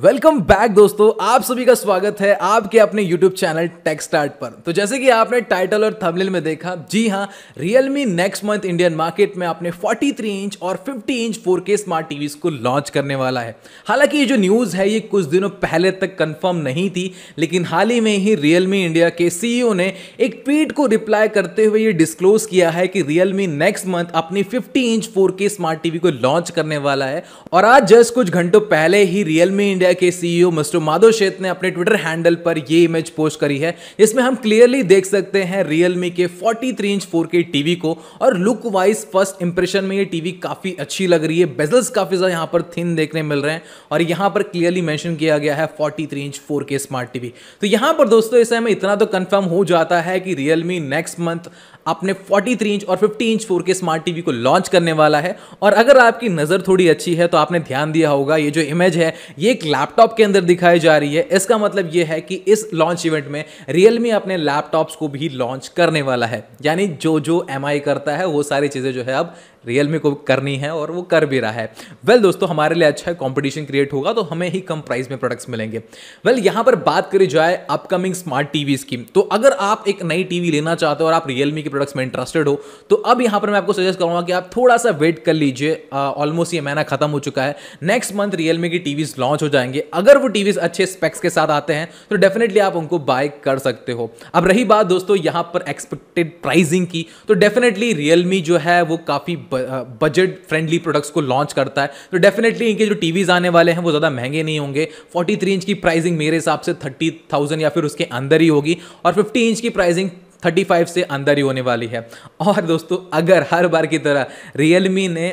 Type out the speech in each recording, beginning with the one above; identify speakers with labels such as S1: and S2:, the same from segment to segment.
S1: welcome back दोस्तों आप सभी का स्वागत है आपके अपने यूट्यूब चैनल टेक्सटार्ट पर तो जैसे कि आपने टाइटल और थंबनेल में देखा जी हाँ Realme next month Indian market में अपने 43 इंच और 50 इंच 4K स्मार्ट टीवीज को लॉन्च करने वाला है हालांकि ये जो न्यूज़ है ये कुछ दिनों पहले तक कंफर्म नहीं थी लेकिन हाल ही में ही रियलमी इंडिया के सीईओ e ने एक ट्वीट को रिप्लाई करते हुए ये डिस्क्लोज किया है कि रियलमी नेक्स्ट मंथ अपनी fifty inch four smart TV को लॉन्च करने वाला है और आज जस्ट कुछ घंटों पहले ही रियलमी इंडिया इंडिया के CEO mister e Madhav Sheth ने अपने ट्विटर हैंडल पर ये इमेज पोस्ट करी है इसमें हम क्लियरली देख सकते हैं रियलमी के 43 इंच 4K टीवी को और लुक वाइज फर्स्ट इंप्रेशन में ये टीवी काफ़ी अच्छी लग रही है बेजल्स काफ़ी ज़्यादा यहाँ पर थिन देखने मिल रहे हैं और यहाँ पर क्लियरली मैंशन किया गया है 43 इंच 4K स्मार्ट टीवी तो यहाँ पर दोस्तों इस समय इतना तो कन्फर्म हो जाता है कि रियलमी नेक्स्ट मंथ अपने 43 इंच और 50 इंच 4K स्मार्ट टीवी को लॉन्च करने वाला है और अगर आपकी नज़र थोड़ी अच्छी है तो आपने ध्यान दिया होगा ये जो इमेज है ये एक लैपटॉप के अंदर दिखाई जा रही है इसका मतलब यह है कि इस लॉन्च इवेंट में रियलमी अपने लैपटॉप्स को भी लॉन्च करने वाला है यानी जो जो एम करता है वो सारी चीज़ें जो है अब रियलमी को करनी है और वो कर भी रहा है वेल well, दोस्तों हमारे लिए अच्छा है कॉम्पिटिशन क्रिएट होगा तो हमें ही कम प्राइस में प्रोडक्ट्स मिलेंगे वेल well, यहाँ पर बात करी जाए अपकमिंग स्मार्ट टीवीज की तो अगर आप एक नई टीवी लेना चाहते हो और आप रियलमी के प्रोडक्ट्स में इंटरेस्टेड हो तो अब यहाँ पर मैं आपको सजेस्ट करूँगा कि आप थोड़ा सा वेट कर लीजिए ऑलमोस्ट ये महीना खत्म हो चुका है नेक्स्ट मंथ रियलमी की टीवीज लॉन्च हो जाएंगे अगर वो टीवीज अच्छे स्पेक्स के साथ आते हैं तो डेफिनेटली आप उनको बाय कर सकते हो अब रही बात दोस्तों यहाँ पर एक्सपेक्टेड प्राइजिंग की तो डेफिनेटली रियलमी जो है वो काफ़ी बजट फ्रेंडली प्रोडक्ट्स को लॉन्च करता है तो डेफिनेटली इनके जो टीवीज़ आने वाले हैं वो ज़्यादा महंगे नहीं होंगे 43 इंच की प्राइसिंग मेरे हिसाब से 30,000 या फिर उसके अंदर ही होगी और 50 इंच की प्राइसिंग 35 से अंदर ही होने वाली है और दोस्तों अगर हर बार की तरह रियलमी ने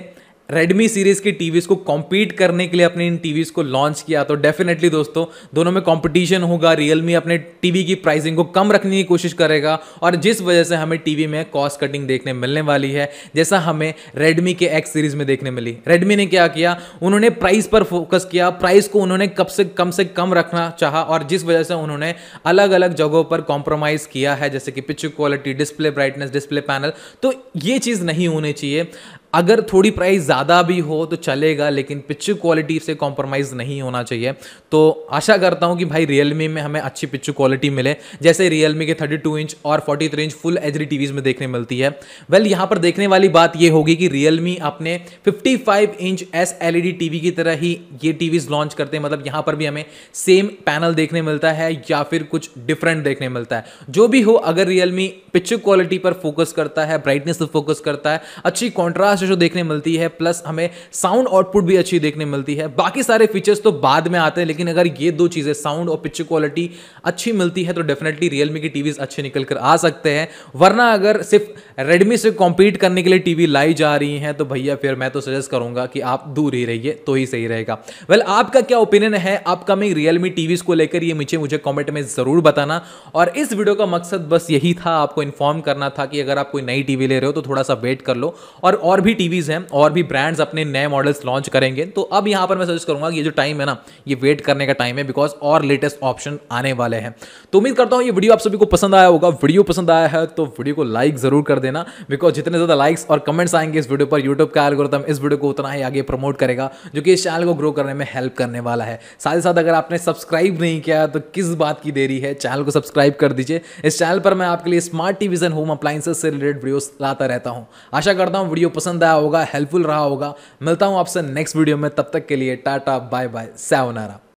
S1: रेडमी सीरीज़ की टीवीज़ को कॉम्पीट करने के लिए अपने इन टीवीज़ को लॉन्च किया तो डेफिनेटली दोस्तों दोनों में कंपटीशन होगा Realme अपने टीवी की प्राइसिंग को कम रखने की कोशिश करेगा और जिस वजह से हमें टीवी में कॉस्ट कटिंग देखने मिलने वाली है जैसा हमें रेडमी के एक्स सीरीज़ में देखने मिली रेडमी ने क्या किया उन्होंने प्राइस पर फोकस किया प्राइस को उन्होंने कब से कम से कम रखना चाह और जिस वजह से उन्होंने अलग अलग जगहों पर कॉम्प्रोमाइज़ किया है जैसे कि picture quality display brightness display panel तो ये चीज़ नहीं होनी चाहिए अगर थोड़ी प्राइस ज़्यादा भी हो तो चलेगा लेकिन पिक्चर क्वालिटी से कॉम्प्रोमाइज़ नहीं होना चाहिए तो आशा करता हूँ कि भाई रियलमी में हमें अच्छी पिक्चर क्वालिटी मिले जैसे रियलमी के 32 इंच और 43 inch full H D TVs में देखने मिलती है वेल well, यहाँ पर देखने वाली बात यह होगी कि रियलमी अपने 55 इंच एस एल की तरह ही ये टीवीज़ लॉन्च करते हैं मतलब यहाँ पर भी हमें सेम पैनल देखने मिलता है या फिर कुछ डिफरेंट देखने मिलता है जो भी हो अगर रियलमी पिक्चर क्वालिटी पर फोकस करता है ब्राइटनेस पर फोकस करता है अच्छी कॉन्ट्रास्ट जो देखने मिलती है प्लस हमें साउंड आउटपुट भी अच्छी देखने मिलती है बाकी सारे फीचर्स तो बाद में आते हैं लेकिन अगर ये दो चीज़ें साउंड और पिक्चर क्वालिटी अच्छी मिलती है तो डेफिनेटली रियलमी की टीवीज अच्छे निकल कर आ सकते हैं वरना अगर सिर्फ रेडमी से कॉम्पीट करने के लिए टीवी लाई जा रही हैं तो भैया फिर मैं तो सजेस्ट करूंगा कि आप दूर ही रहिए तो ही सही रहेगा वेल well, आपका क्या ओपिनियन है अपकमिंग रियलमी टीवीज को लेकर ये मुझे मुझे कॉमेंट में ज़रूर बताना और इस वीडियो का मकसद बस यही था आपको इन्फॉर्म करना था कि अगर आप कोई नई टीवी ले रहे हो तो थोड़ा सा वेट कर लो और और भी टीवीज़ हैं और भी ब्रांड्स अपने नए मॉडल्स लॉन्च करेंगे तो अब यहाँ पर मैं सजेस्ट करूँगा कि ये जो टाइम है ना ये वेट करने का टाइम है बिकॉज और लेटेस्ट ऑप्शन आने वाले हैं तो उम्मीद करता हूँ ये वीडियो आप सभी को पसंद आया होगा वीडियो पसंद आया है तो वीडियो को लाइक ज़रूर कर देना बिकॉज जितने ज़्यादा लाइक्स और कमेंट्स आएंगे इस वीडियो पर यूट्यूब का एल्गोरिथम इस वीडियो को उतना ही आगे प्रमोट करेगा जो कि इस चैनल को ग्रो करने में हेल्प करने वाला है साथ ही साथ अगर आपने सब्सक्राइब नहीं किया तो किस बात की देरी है चैनल को सब्सक्राइब कर दीजिए इस चैनल पर मैं आपके लिए स्मार्ट टीवीज़ होम अप्लाइंसेस से रिलेटेड वीडियो लाता रहता हूँ आशा करता हूँ वीडियो पसंद पसंद आया होगा हेल्पफुल रहा होगा मिलता हूँ आपसे नेक्स्ट वीडियो में तब तक के लिए टाटा बाय बाय सेवनारा